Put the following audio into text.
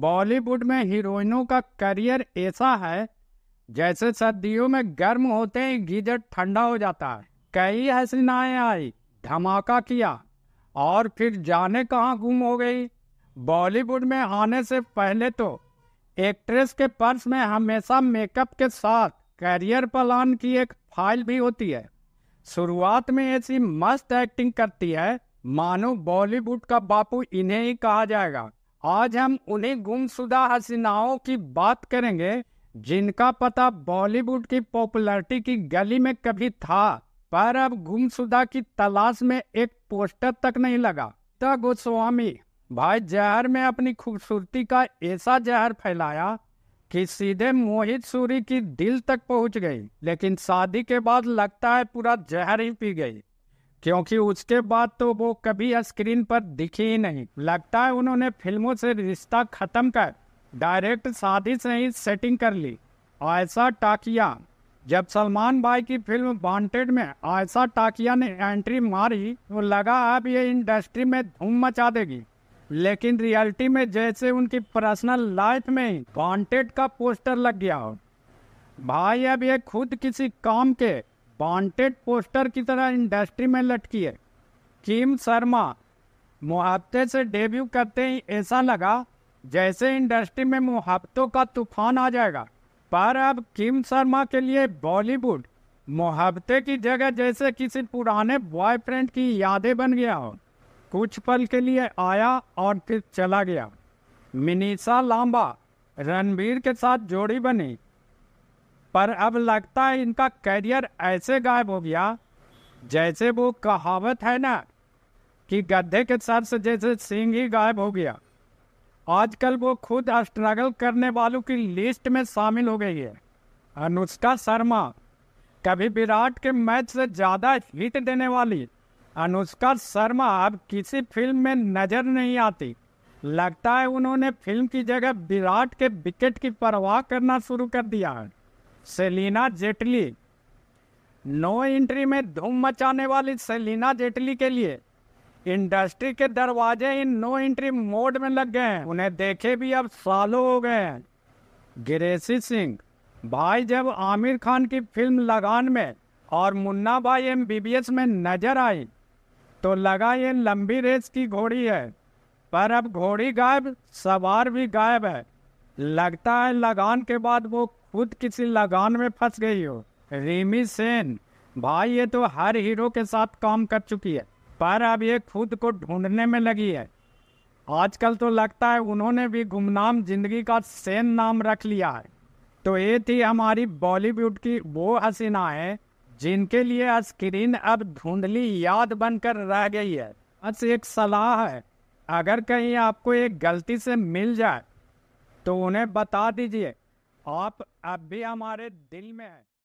बॉलीवुड में हीरोइनों का करियर ऐसा है जैसे सर्दियों में गर्म होते ही गीजर ठंडा हो जाता है कई हसीनाएं आई धमाका किया और फिर जाने कहाँ गुम हो गई बॉलीवुड में आने से पहले तो एक्ट्रेस के पर्स में हमेशा मेकअप के साथ करियर प्लान की एक फाइल भी होती है शुरुआत में ऐसी मस्त एक्टिंग करती है मानो बॉलीवुड का बापू इन्हें ही कहा जाएगा आज हम उन्हीं गुमशुदा हसीनाओं की बात करेंगे जिनका पता बॉलीवुड की पॉपुलैरिटी की गली में कभी था पर अब गुमशुदा की तलाश में एक पोस्टर तक नहीं लगा तक गोस्वामी भाई जहर में अपनी खूबसूरती का ऐसा जहर फैलाया कि सीधे मोहित सूरी की दिल तक पहुंच गई लेकिन शादी के बाद लगता है पूरा जहर ही पी गई क्योंकि उसके बाद तो वो कभी स्क्रीन पर दिखे ही नहीं लगता है उन्होंने फिल्मों से रिश्ता खत्म कर डायरेक्ट शादी से ही सेटिंग कर ली आयशा टाकिया जब सलमान भाई की फिल्म वांटेड में आयशा टाकिया ने एंट्री मारी तो लगा अब ये इंडस्ट्री में धूम मचा देगी लेकिन रियलिटी में जैसे उनकी पर्सनल लाइफ में ही वांटेड का पोस्टर लग गया हो भाई अब ये खुद किसी काम के वॉन्टेड पोस्टर की तरह इंडस्ट्री में लटकी है किम शर्मा मुहावते से डेब्यू करते ही ऐसा लगा जैसे इंडस्ट्री में मुहावतों का तूफान आ जाएगा पर अब किम शर्मा के लिए बॉलीवुड मुहावते की जगह जैसे किसी पुराने बॉयफ्रेंड की यादें बन गया हो कुछ पल के लिए आया और फिर चला गया मिनीसा लांबा रणबीर के साथ जोड़ी बनी पर अब लगता है इनका करियर ऐसे गायब हो गया जैसे वो कहावत है ना कि गद्दे के सर से जैसे सिंह ही गायब हो गया आजकल वो खुद स्ट्रगल करने वालों की लिस्ट में शामिल हो गई है अनुष्का शर्मा कभी विराट के मैच से ज़्यादा हिट देने वाली अनुष्का शर्मा अब किसी फिल्म में नज़र नहीं आती लगता है उन्होंने फिल्म की जगह विराट के विकेट की परवाह करना शुरू कर दिया है सेलिना जेटली नो एंट्री में धूम मचाने वाली सेलिना जेटली के लिए इंडस्ट्री के दरवाजे इन नो एंट्री मोड में लग गए हैं उन्हें देखे भी अब सालों हो गए हैं गिरेशी सिंह भाई जब आमिर खान की फिल्म लगान में और मुन्ना भाई एम बी बी एस में नजर आई तो लगा ये लंबी रेस की घोड़ी है पर अब घोड़ी गायब सवार भी गायब है लगता है लगान के बाद वो खुद किसी लगान में फंस गई हो रिमी सेन भाई ये तो हर हीरो के साथ काम कर चुकी है पर अब ये खुद को ढूंढने में लगी है आजकल तो लगता है उन्होंने भी गुमनाम जिंदगी का सेन नाम रख लिया है तो ये थी हमारी बॉलीवुड की वो है जिनके लिए स्क्रीन अब धुंधली याद बनकर रह गई है बस एक सलाह है अगर कहीं आपको एक गलती से मिल जाए तो उन्हें बता दीजिए आप अब भी हमारे दिल में हैं